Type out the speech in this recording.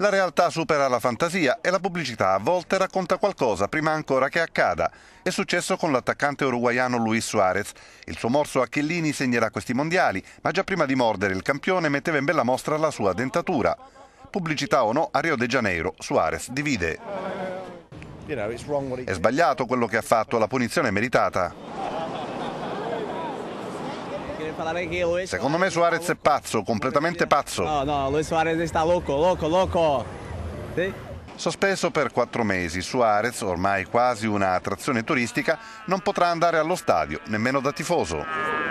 La realtà supera la fantasia e la pubblicità a volte racconta qualcosa prima ancora che accada. È successo con l'attaccante uruguaiano Luis Suarez. Il suo morso a Chiellini segnerà questi mondiali, ma già prima di mordere il campione metteva in bella mostra la sua dentatura. Pubblicità o no, a Rio de Janeiro Suarez divide. È sbagliato quello che ha fatto, la punizione è meritata. Secondo me Suarez è pazzo, completamente pazzo. No, no, Luis Suarez sta loco, loco, loco. Sì? Sospeso per quattro mesi, Suarez, ormai quasi una attrazione turistica, non potrà andare allo stadio, nemmeno da tifoso.